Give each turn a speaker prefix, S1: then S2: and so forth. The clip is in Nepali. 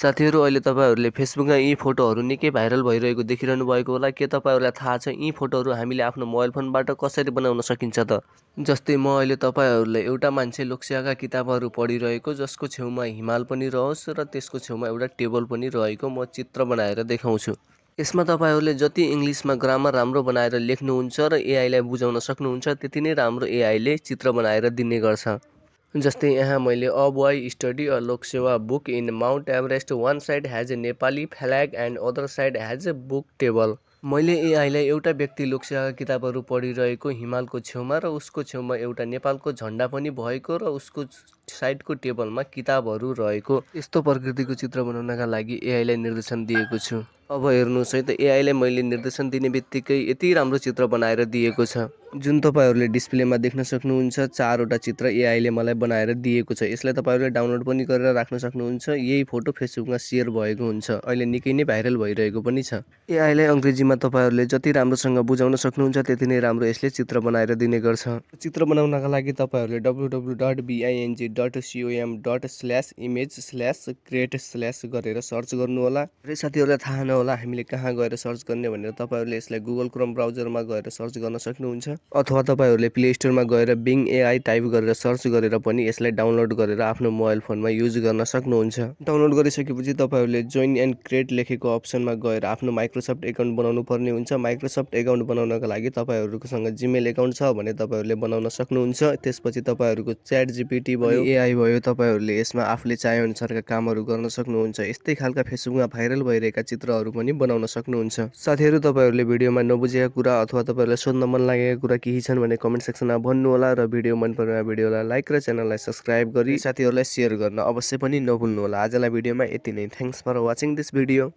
S1: साथीहरू अहिले तपाईँहरूले फेसबुकमा यी फोटोहरू निकै भाइरल भइरहेको देखिरहनु भएको होला के तपाईँहरूलाई थाहा छ यी फोटोहरू हामीले आफ्नो मोबाइल फोनबाट कसरी बनाउन सकिन्छ त जस्तै म अहिले तपाईँहरूलाई एउटा मान्छे लोक्सियाका किताबहरू पढिरहेको जसको छेउमा हिमाल पनि रहोस् र त्यसको छेउमा एउटा टेबल पनि रहेको म चित्र बनाएर देखाउँछु यसमा तपाईँहरूले जति इङ्ग्लिसमा ग्रामर राम्रो बनाएर लेख्नुहुन्छ र एआईलाई बुझाउन सक्नुहुन्छ त्यति नै राम्रो एआईले चित्र बनाएर दिने गर्छ जस्तै यहाँ मैले अ बोय स्टडी अ लोकसेवा book in Mount Everest one side has a Nepali flag and other side has a book table मैले एआईलाई एउटा व्यक्ति लोकसेवाका किताबहरू पढिरहेको हिमालको छेउमा र उसको छेउमा एउटा नेपालको झन्डा पनि भएको र उसको साइडको टेबलमा किताबहरू रहेको यस्तो प्रकृतिको चित्र बनाउनका लागि एआईलाई निर्देशन दिएको छु अब हेर्नुहोस् है त एआईलाई मैले निर्देशन दिने बित्तिकै यति राम्रो चित्र बनाएर दिएको छ जुन तपाईँहरूले डिस्प्लेमा देख्न सक्नुहुन्छ चारवटा चित्र एआईले मलाई बनाएर दिएको छ यसलाई तपाईँहरूले डाउनलोड पनि गरेर राख्न सक्नुहुन्छ यही फोटो फेसबुकमा सेयर भएको हुन्छ अहिले निकै नै भाइरल भइरहेको पनि छ एआईलाई अङ्ग्रेजीमा तपाईँहरूले जति राम्रोसँग बुझाउन सक्नुहुन्छ त्यति नै राम्रो यसले चित्र बनाएर दिने गर्छ चित्र बनाउनका लागि तपाईँहरूले W W dot B I N G dot C O M dot slash image slash create slash गरेर सर्च गर्नुहोला धेरै साथीहरूलाई थाहा नहोला हामीले कहाँ गएर सर्च गर्ने भनेर तपाईँहरूले यसलाई गुगल क्रोम ब्राउजरमा गएर सर्च गर्न सक्नुहुन्छ अथवा तपाईँहरूले प्ले स्टोरमा गएर बिङ एआई टाइप गरेर सर्च गरेर पनि यसलाई डाउनलोड गरेर आफ्नो मोबाइल फोनमा युज गर्न सक्नुहुन्छ डाउनलोड गरिसकेपछि तपाईँहरूले जोइन एन्ड क्रिएट लेखेको अप्सनमा गएर आफ्नो माइक्रोसफ्ट एकाउन्ट बनाउनु पर्ने हुन्छ माइक्रोसफ्ट एकाउन्ट बनाउनका लागि तपाईँहरूकोसँग जिमेल एकाउन्ट छ भने तपाईँहरूले बनाउन सक्नुहुन्छ त्यसपछि तपाईँहरूको च्याट जिपिटी भयो एआई भयो तपाईँहरूले यसमा आफूले चाहेअनुसारका कामहरू गर्न सक्नुहुन्छ यस्तै खालका फेसबुकमा भाइरल भइरहेका चित्रहरू पनि बनाउन सक्नुहुन्छ साथीहरू तपाईँहरूले भिडियोमा नबुझेका कुरा अथवा तपाईँहरूलाई सोध्न मन लागेका कुरा कुरा केही छन् भने कमेन्ट सेक्सनमा भन्नुहोला र भिडियो मन परेमा भिडियोलाई लाइक र च्यानललाई सब्सक्राइब गरी साथीहरूलाई सेयर गर्न अवश्य पनि नभुल्नुहोला आजलाई भिडियोमा यति नै thanks for watching this video